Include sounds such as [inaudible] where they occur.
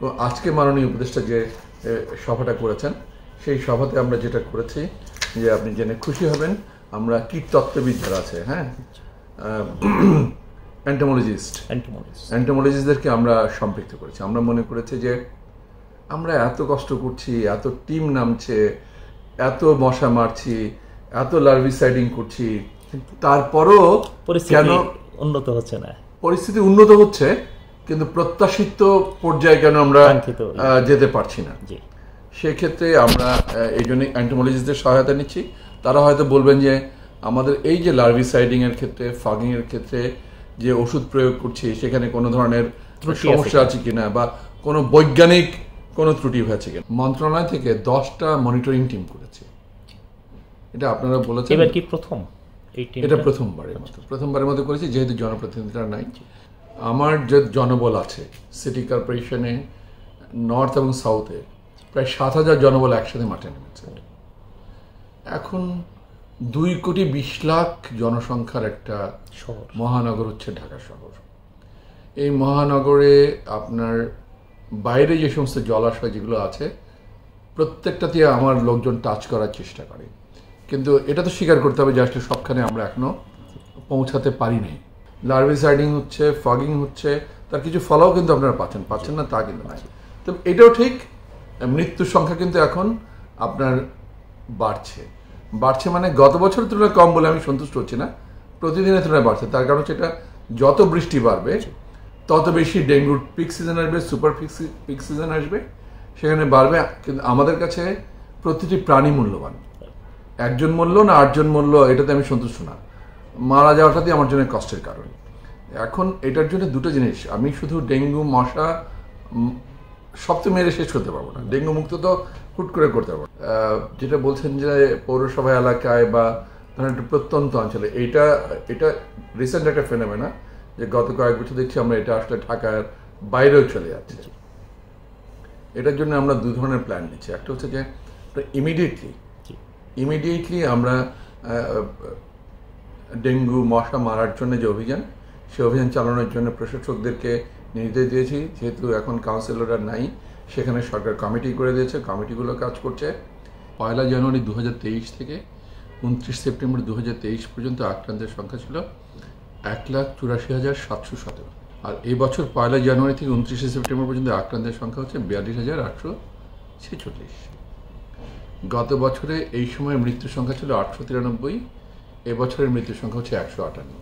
তো আজকে মাননীয় উপদেষ্টা যে সভাটা করেছেন সেই সভাতে আমরা যেটা করেছি যে আপনি জেনে খুশি হবেন আমরা কীট তত্ত্ববিদরা আছে হ্যাঁ অ্যান্টোমোলজিস্ট অ্যান্টোমোলজিস্টদেরকে [clears throat] আমরা সম্পৃক্ত করেছি আমরা মনে করেছি যে আমরা এত কষ্ট করছি এত টিম নামছে এত মশা মারছি এত লার্ভিসাইডিং করছি তারপরও কেন উন্নত হচ্ছে না পরিস্থিতি উন্নত হচ্ছে কিন্তু প্রত্যাশিত পর্যায়ে কেন আমরা যেতে পারছি না সেক্ষেত্রে আমরা এই জন্য অ্যান্টোমোলজিস্টের সহায়তা নিচ্ছি তারা হয়তো বলবেন যে আমাদের এই যে লার্ভিসাইডিং এর ক্ষেত্রে ফাগিং এর ক্ষেত্রে যে ওষুধ প্রয়োগ করছি সেখানে কোনো ধরনের সমস্যা আছে কিনা বা কোনো বৈজ্ঞানিক কোনো ত্রুটি হয়েছে কিনা মন্ত্রণালয় থেকে দশটা মনিটরিং টিম করেছে এটা আপনারা বলেছেন এবার কি প্রথম এটা প্রথমবারের মতো আচ্ছা। প্রথমবারের মতো করেছি যেহেতু জনপ্রতিনিধিরা নাই আমার যে জনবল আছে সিটি কর্পোরেশনে নর্থ এবং সাউথে প্রায় সাত হাজার জনবল একসাথে মাঠে নেমেছে এখন দুই কোটি বিশ লাখ জনসংখ্যার একটা মহানগর হচ্ছে ঢাকা শহর এই মহানগরে আপনার বাইরে যে সমস্ত জলাশয় যেগুলো আছে প্রত্যেকটাতে আমার লোকজন টাচ করার চেষ্টা করে কিন্তু এটা তো স্বীকার করতে হবে যে আসলে সবখানে আমরা এখনও পৌঁছাতে পারি নাই লার্ভিসাইডিং হচ্ছে ফগিং হচ্ছে তার কিছু ফলাও কিন্তু আপনারা পাচ্ছেন পাচ্ছেন না তা কিন্তু নাই তো এটাও ঠিক মৃত্যুর সংখ্যা কিন্তু এখন আপনার বাড়ছে বাড়ছে মানে গত বছরের তুলনায় কম বলে আমি সন্তুষ্ট হচ্ছি না প্রতিদিনের তুলনায় বাড়ছে তার কারণ হচ্ছে এটা যত বৃষ্টি বাড়বে তত বেশি ডেঙ্গুর পিক সিজন আসবে সুপার পিক পিক সিজন আসবে সেখানে বাড়বে কিন্তু আমাদের কাছে প্রতিটি প্রাণী মূল্যবান একজন মূল্য না আটজন মূল্য এটাতে আমি সন্তুষ্ট না মারা যাওয়াটাতে আমার জন্য কষ্টের কারণ এখন এটার জন্য দুটো জিনিস আমি শুধু ডেঙ্গু মশা সব তো মেরে শেষ করতে পারবো না ডেঙ্গু মুক্ত তো হুট করে করতে পারবো যেটা বলছেন যে পৌরসভা এলাকায় বা ধরেন একটা প্রত্যন্ত অঞ্চলে এটা এটা রিসেন্ট একটা না যে গত কয়েক বছর দেখছি আমরা এটা আসলে ঢাকার বাইরেও চলে যাচ্ছে এটার জন্য আমরা দু ধরনের প্ল্যান নিচ্ছি একটা হচ্ছে যে ইমিডিয়েটলি ইমিডিয়েটলি আমরা ডেঙ্গু মশা মারার জন্য যে অভিযান সে অভিযান চালানোর জন্য প্রশাসকদেরকে নির্দেশ দিয়েছি যেহেতু এখন কাউন্সিলররা নাই সেখানে সরকার কমিটি করে দিয়েছে কমিটিগুলো কাজ করছে পয়লা জানুয়ারি দু থেকে উনত্রিশ সেপ্টেম্বর দু পর্যন্ত আক্রান্তের সংখ্যা ছিল এক লাখ চুরাশি হাজার সাতশো সতেরো আর এই বছর পয়লা জানুয়ারি থেকে উনত্রিশে সেপ্টেম্বর পর্যন্ত আক্রান্তের সংখ্যা হচ্ছে বিয়াল্লিশ হাজার আটশো ছেচল্লিশ গত বছরে এই সময় মৃত্যুর সংখ্যা ছিল আটশো তিরানব্বই এবছরের মৃত্যুর সংখ্যা হচ্ছে একশো আটান্ন